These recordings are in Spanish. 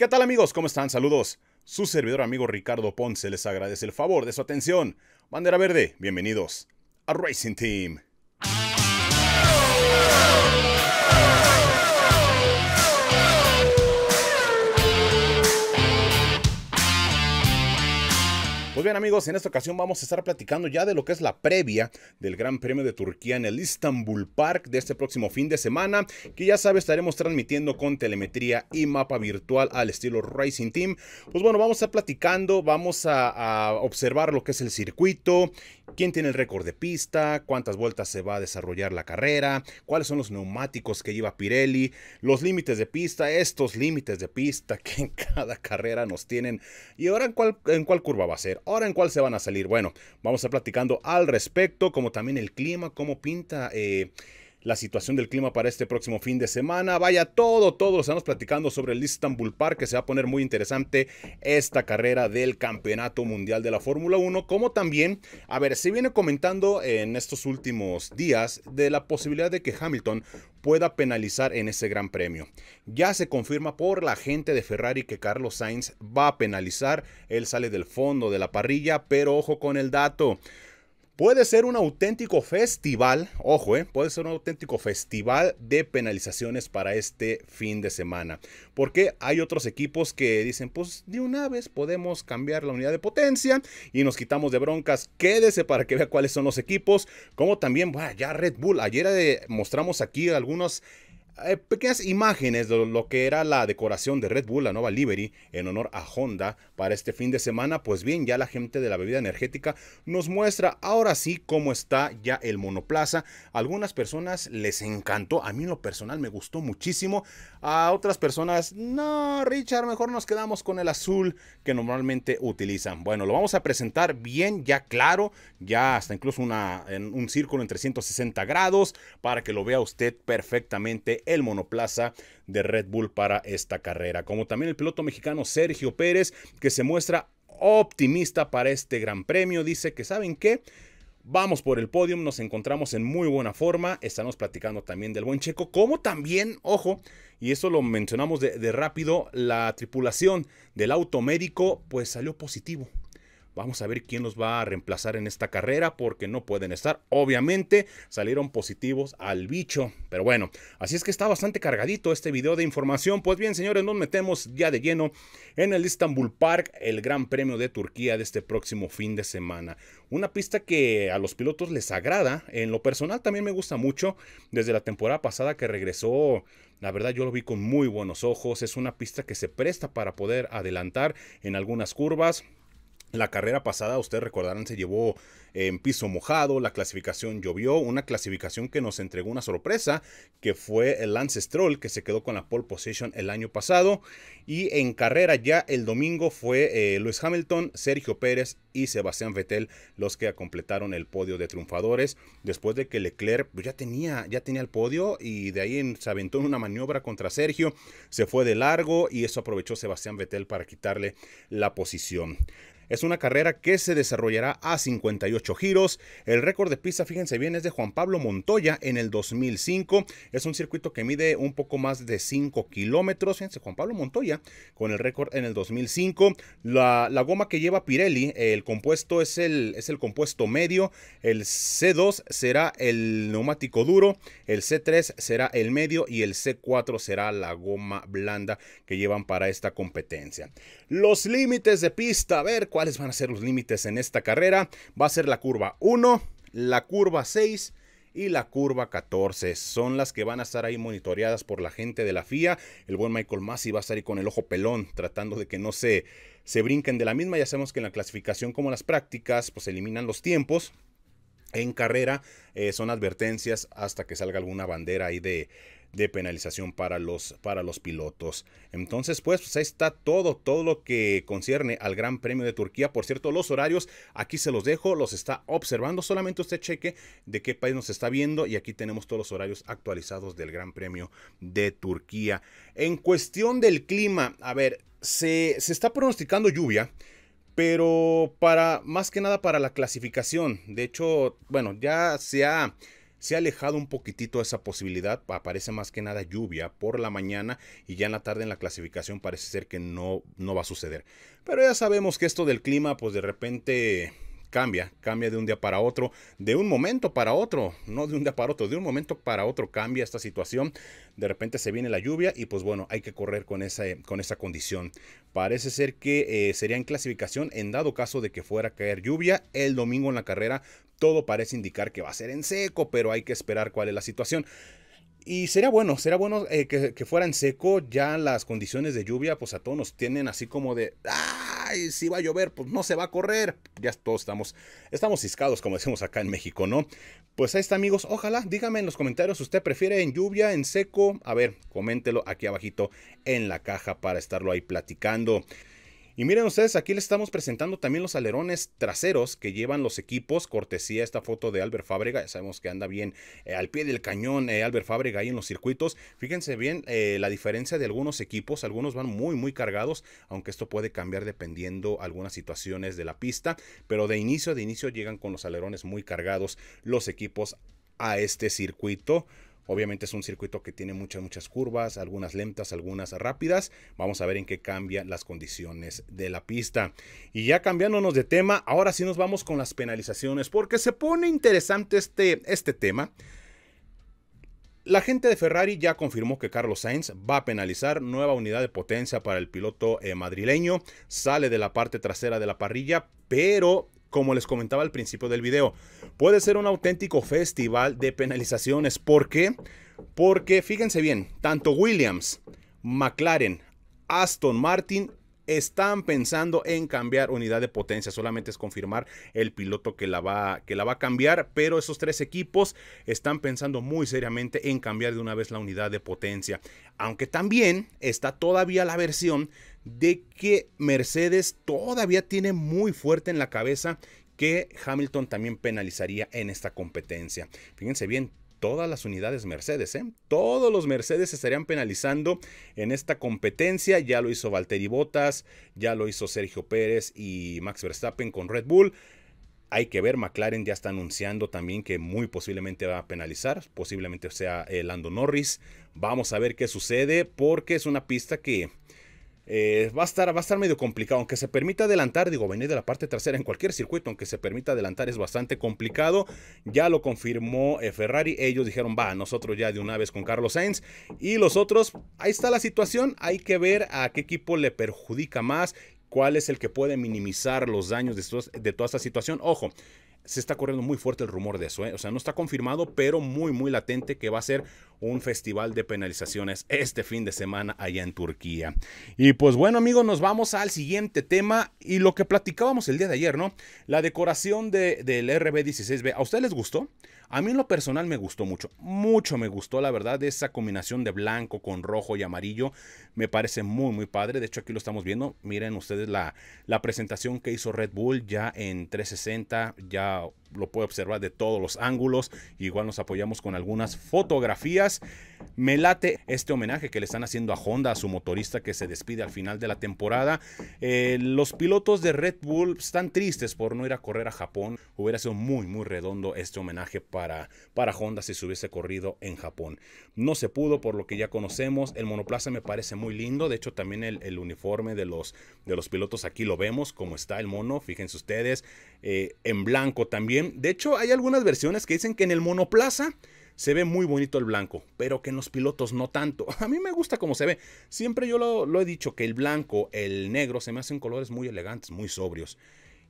¿Qué tal amigos? ¿Cómo están? Saludos. Su servidor amigo Ricardo Ponce les agradece el favor de su atención. Bandera Verde, bienvenidos a Racing Team. Pues bien amigos, en esta ocasión vamos a estar platicando ya de lo que es la previa del Gran Premio de Turquía en el Istanbul Park de este próximo fin de semana, que ya sabes estaremos transmitiendo con telemetría y mapa virtual al estilo Racing Team. Pues bueno, vamos a estar platicando, vamos a, a observar lo que es el circuito, quién tiene el récord de pista, cuántas vueltas se va a desarrollar la carrera, cuáles son los neumáticos que lleva Pirelli, los límites de pista, estos límites de pista que en cada carrera nos tienen y ahora en cuál, en cuál curva va a ser. Ahora, ¿en cuál se van a salir? Bueno, vamos a platicando al respecto, como también el clima, cómo pinta. Eh, la situación del clima para este próximo fin de semana. Vaya todo, todo estamos platicando sobre el Istanbul Park, que se va a poner muy interesante esta carrera del Campeonato Mundial de la Fórmula 1, como también, a ver, se viene comentando en estos últimos días de la posibilidad de que Hamilton pueda penalizar en ese gran premio. Ya se confirma por la gente de Ferrari que Carlos Sainz va a penalizar, él sale del fondo de la parrilla, pero ojo con el dato. Puede ser un auténtico festival, ojo, eh, puede ser un auténtico festival de penalizaciones para este fin de semana. Porque hay otros equipos que dicen, pues de una vez podemos cambiar la unidad de potencia y nos quitamos de broncas. Quédese para que vea cuáles son los equipos. Como también, bueno, ya Red Bull, ayer eh, mostramos aquí algunos eh, pequeñas imágenes de lo que era la decoración de Red Bull, la nueva Liberty, en honor a Honda para este fin de semana. Pues bien, ya la gente de la bebida energética nos muestra ahora sí cómo está ya el monoplaza. algunas personas les encantó, a mí en lo personal me gustó muchísimo. A otras personas, no, Richard, mejor nos quedamos con el azul que normalmente utilizan. Bueno, lo vamos a presentar bien, ya claro, ya hasta incluso una, en un círculo en 360 grados para que lo vea usted perfectamente el monoplaza de Red Bull para esta carrera. Como también el piloto mexicano Sergio Pérez, que se muestra optimista para este gran premio. Dice que, ¿saben qué? Vamos por el podio, nos encontramos en muy buena forma. Estamos platicando también del buen Checo, como también, ojo, y eso lo mencionamos de, de rápido, la tripulación del automédico pues salió positivo Vamos a ver quién los va a reemplazar en esta carrera porque no pueden estar. Obviamente salieron positivos al bicho. Pero bueno, así es que está bastante cargadito este video de información. Pues bien, señores, nos metemos ya de lleno en el Istanbul Park, el Gran Premio de Turquía de este próximo fin de semana. Una pista que a los pilotos les agrada. En lo personal también me gusta mucho. Desde la temporada pasada que regresó la verdad yo lo vi con muy buenos ojos. Es una pista que se presta para poder adelantar en algunas curvas. La carrera pasada, ustedes recordarán, se llevó eh, en piso mojado, la clasificación llovió, una clasificación que nos entregó una sorpresa, que fue el Lance Stroll, que se quedó con la pole position el año pasado. Y en carrera ya el domingo fue eh, Luis Hamilton, Sergio Pérez y Sebastián Vettel los que completaron el podio de triunfadores, después de que Leclerc pues, ya tenía, ya tenía el podio y de ahí se aventó en una maniobra contra Sergio, se fue de largo y eso aprovechó Sebastián Vettel para quitarle la posición. Es una carrera que se desarrollará a 58 giros. El récord de pista, fíjense bien, es de Juan Pablo Montoya en el 2005. Es un circuito que mide un poco más de 5 kilómetros. Fíjense, Juan Pablo Montoya con el récord en el 2005. La, goma que lleva Pirelli, el compuesto es el, es el compuesto medio. El C2 será el neumático duro. El C3 será el medio y el C4 será la goma blanda que llevan para esta competencia. Los límites de pista, a ver, ¿cuál cuáles van a ser los límites en esta carrera. Va a ser la curva 1, la curva 6 y la curva 14. Son las que van a estar ahí monitoreadas por la gente de la FIA. El buen Michael Massey va a estar ahí con el ojo pelón, tratando de que no se, se brinquen de la misma. Ya sabemos que en la clasificación como las prácticas, pues eliminan los tiempos. En carrera eh, son advertencias hasta que salga alguna bandera ahí de, de penalización para los, para los pilotos. Entonces, pues, ahí está todo, todo lo que concierne al Gran Premio de Turquía. Por cierto, los horarios aquí se los dejo, los está observando. Solamente usted cheque de qué país nos está viendo y aquí tenemos todos los horarios actualizados del Gran Premio de Turquía. En cuestión del clima, a ver, se, se está pronosticando lluvia pero para más que nada para la clasificación. De hecho, bueno, ya se ha se ha alejado un poquitito esa posibilidad, aparece más que nada lluvia por la mañana y ya en la tarde en la clasificación parece ser que no, no va a suceder. Pero ya sabemos que esto del clima pues de repente cambia, cambia de un día para otro, de un momento para otro, no de un día para otro, de un momento para otro cambia esta situación, de repente se viene la lluvia y pues bueno, hay que correr con esa, eh, con esa condición. Parece ser que eh, sería en clasificación en dado caso de que fuera a caer lluvia el domingo en la carrera, todo parece indicar que va a ser en seco, pero hay que esperar cuál es la situación. Y sería bueno, sería bueno eh, que, fuera en seco. Ya las condiciones de lluvia, pues a todos nos tienen así como de, ay, si va a llover, pues no se va a correr. Ya todos estamos, estamos ciscados, como decimos acá en México, ¿no? Pues ahí está, amigos. Ojalá, dígame en los comentarios, ¿usted prefiere en lluvia, en seco? A ver, coméntelo aquí abajito en la caja para estarlo ahí platicando. Y miren ustedes, aquí les estamos presentando también los alerones traseros que llevan los equipos. Cortesía esta foto de Albert Fábrega. Ya sabemos que anda bien eh, al pie del cañón eh, Albert Fábrega ahí en los circuitos. Fíjense bien eh, la diferencia de algunos equipos. Algunos van muy, muy cargados, aunque esto puede cambiar dependiendo algunas situaciones de la pista. Pero de inicio, de inicio llegan con los alerones muy cargados los equipos a este circuito. Obviamente es un circuito que tiene muchas, muchas curvas, algunas lentas, algunas rápidas. Vamos a ver en qué cambian las condiciones de la pista. Y ya cambiándonos de tema, ahora sí nos vamos con las penalizaciones, porque se pone interesante este, este tema. La gente de Ferrari ya confirmó que Carlos Sainz va a penalizar nueva unidad de potencia para el piloto eh, madrileño, sale de la parte trasera de la parrilla, pero como les comentaba al principio del video. Puede ser un auténtico festival de penalizaciones. ¿Por qué? Porque fíjense bien, tanto Williams, McLaren, Aston Martin están pensando en cambiar unidad de potencia. Solamente es confirmar el piloto que la va, que la va a cambiar, pero esos tres equipos están pensando muy seriamente en cambiar de una vez la unidad de potencia. Aunque también está todavía la versión de que Mercedes todavía tiene muy fuerte en la cabeza que Hamilton también penalizaría en esta competencia. Fíjense bien, todas las unidades Mercedes. ¿eh? Todos los Mercedes estarían penalizando en esta competencia. Ya lo hizo Valtteri Bottas, ya lo hizo Sergio Pérez y Max Verstappen con Red Bull. Hay que ver, McLaren ya está anunciando también que muy posiblemente va a penalizar, posiblemente sea eh, Lando Norris. Vamos a ver qué sucede porque es una pista que eh, va, a estar, va a estar medio complicado. Aunque se permita adelantar, digo, venir de la parte trasera en cualquier circuito, aunque se permita adelantar, es bastante complicado. Ya lo confirmó eh, Ferrari. Ellos dijeron, va, nosotros ya de una vez con Carlos Sainz. Y los otros, ahí está la situación. Hay que ver a qué equipo le perjudica más, cuál es el que puede minimizar los daños de, de toda esta situación. Ojo se está corriendo muy fuerte el rumor de eso, ¿eh? o sea, no está confirmado, pero muy, muy latente que va a ser un festival de penalizaciones este fin de semana allá en Turquía. Y pues bueno amigos, nos vamos al siguiente tema y lo que platicábamos el día de ayer, ¿no? La decoración del RB16B, ¿a ustedes les gustó? A mí en lo personal me gustó mucho, mucho me gustó la verdad esa combinación de blanco con rojo y amarillo, me parece muy muy padre, de hecho aquí lo estamos viendo, miren ustedes la, la presentación que hizo Red Bull ya en 360, ya lo puede observar de todos los ángulos. Igual nos apoyamos con algunas fotografías. Me late este homenaje que le están haciendo a Honda, a su motorista que se despide al final de la temporada. Eh, los pilotos de Red Bull están tristes por no ir a correr a Japón. Hubiera sido muy, muy redondo este homenaje para, para Honda si se hubiese corrido en Japón. No se pudo por lo que ya conocemos. El monoplaza me parece muy lindo. De hecho, también el, uniforme de los, de los pilotos aquí lo vemos, como está el mono. Fíjense ustedes, eh, en blanco también. De hecho, hay algunas versiones que dicen que en el monoplaza se ve muy bonito el blanco, pero que en los pilotos no tanto. A mí me gusta cómo se ve. Siempre yo lo, he dicho que el blanco, el negro, se me hacen colores muy elegantes, muy sobrios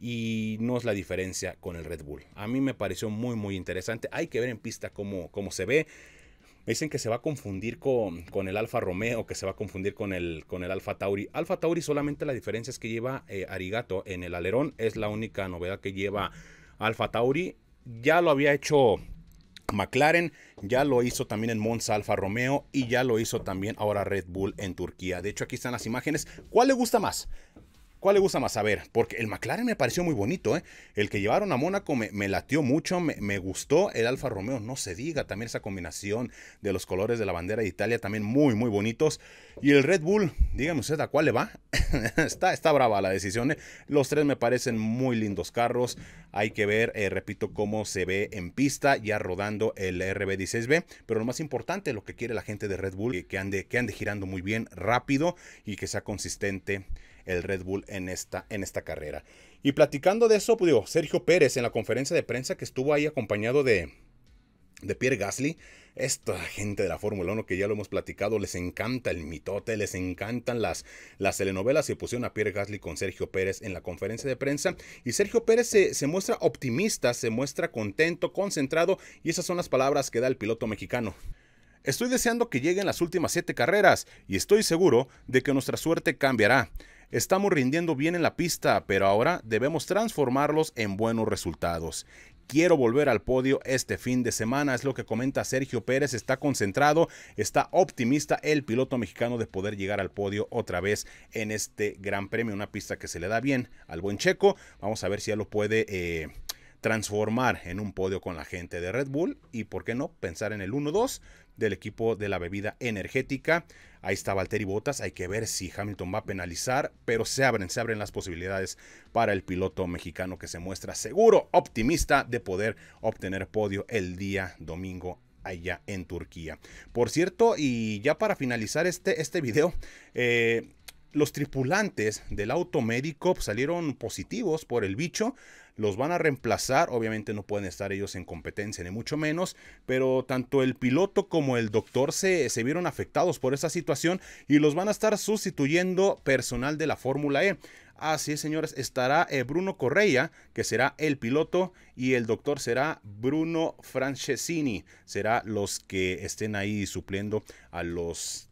y no es la diferencia con el Red Bull. A mí me pareció muy, muy interesante. Hay que ver en pista cómo, cómo se ve. dicen que se va a confundir con, el Alfa Romeo, que se va a confundir con el, con el Alfa Tauri. Alfa Tauri solamente la diferencia es que lleva eh, Arigato en el alerón. Es la única novedad que lleva Alfa Tauri. Ya lo había hecho McLaren ya lo hizo también en Monza Alfa Romeo y ya lo hizo también ahora Red Bull en Turquía. De hecho, aquí están las imágenes. ¿Cuál le gusta más? ¿Cuál le gusta más? A ver, porque el McLaren me pareció muy bonito, ¿eh? El que llevaron a Mónaco me, latió mucho, me, gustó. El Alfa Romeo, no se diga, también esa combinación de los colores de la bandera de Italia, también muy, muy bonitos. Y el Red Bull, díganme usted a cuál le va. está, está brava la decisión, ¿eh? Los tres me parecen muy lindos carros. Hay que ver, eh, repito, cómo se ve en pista, ya rodando el RB16B. Pero lo más importante, lo que quiere la gente de Red Bull, que ande, que ande girando muy bien, rápido y que sea consistente el Red Bull en esta, en esta carrera. Y platicando de eso, pues Sergio Pérez en la conferencia de prensa que estuvo ahí acompañado de, de Pierre Gasly, esta gente de la Fórmula 1 que ya lo hemos platicado, les encanta el mitote, les encantan las, las telenovelas. Se pusieron a Pierre Gasly con Sergio Pérez en la conferencia de prensa. Y Sergio Pérez se, se, muestra optimista, se muestra contento, concentrado. Y esas son las palabras que da el piloto mexicano. Estoy deseando que lleguen las últimas siete carreras y estoy seguro de que nuestra suerte cambiará. Estamos rindiendo bien en la pista, pero ahora debemos transformarlos en buenos resultados. Quiero volver al podio este fin de semana, es lo que comenta Sergio Pérez, está concentrado, está optimista el piloto mexicano de poder llegar al podio otra vez en este Gran Premio, una pista que se le da bien al buen Checo. Vamos a ver si ya lo puede... Eh, transformar en un podio con la gente de Red Bull y, por qué no, pensar en el 1-2 del equipo de la bebida energética. Ahí está Valtteri Bottas, hay que ver si Hamilton va a penalizar, pero se abren, se abren las posibilidades para el piloto mexicano que se muestra seguro, optimista de poder obtener podio el día domingo allá en Turquía. Por cierto, y ya para finalizar este, este video, eh, los tripulantes del auto médico pues, salieron positivos por el bicho. Los van a reemplazar, obviamente no pueden estar ellos en competencia, ni mucho menos, pero tanto el piloto como el doctor se, vieron afectados por esa situación y los van a estar sustituyendo personal de la Fórmula E. Así es, señores, estará eh, Bruno Correa, que será el piloto, y el doctor será Bruno Francesini. Será los que estén ahí supliendo a los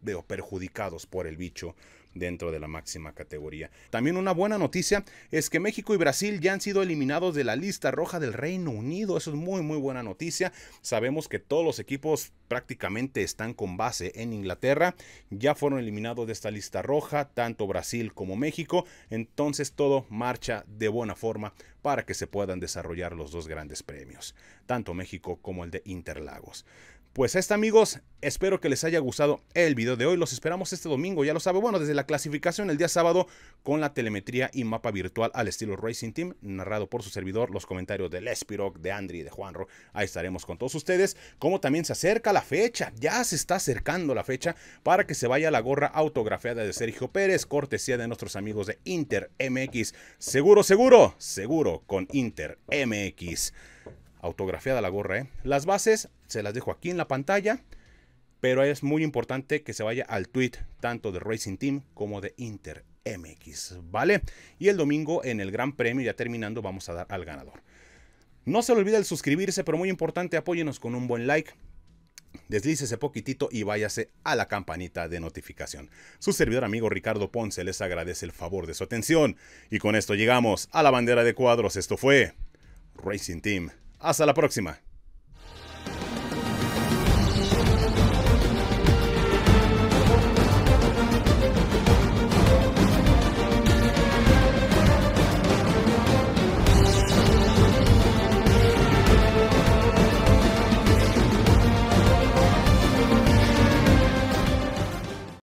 veo, perjudicados por el bicho dentro de la máxima categoría. También una buena noticia es que México y Brasil ya han sido eliminados de la lista roja del Reino Unido. Eso es muy muy buena noticia. Sabemos que todos los equipos prácticamente están con base en Inglaterra. Ya fueron eliminados de esta lista roja, tanto Brasil como México. Entonces todo marcha de buena forma para que se puedan desarrollar los dos grandes premios, tanto México como el de Interlagos. Pues esta amigos, espero que les haya gustado el video de hoy. Los esperamos este domingo, ya lo sabe. Bueno, desde la clasificación el día sábado con la telemetría y mapa virtual al estilo Racing Team, narrado por su servidor, los comentarios de Lespiroc, de Andri, de Juanro. Ahí estaremos con todos ustedes. Como también se acerca la fecha, ya se está acercando la fecha para que se vaya la gorra autografiada de Sergio Pérez, cortesía de nuestros amigos de Inter MX. Seguro, seguro, seguro con Inter MX autografiada la gorra. ¿eh? Las bases se las dejo aquí en la pantalla. Pero es muy importante que se vaya al tweet tanto de Racing Team como de Inter MX. ¿Vale? Y el domingo en el Gran Premio, ya terminando, vamos a dar al ganador. No se le olvide el suscribirse, pero muy importante, apóyenos con un buen like. Deslícese poquitito y váyase a la campanita de notificación. Su servidor amigo Ricardo Ponce les agradece el favor de su atención. Y con esto llegamos a la bandera de cuadros. Esto fue Racing Team hasta la próxima.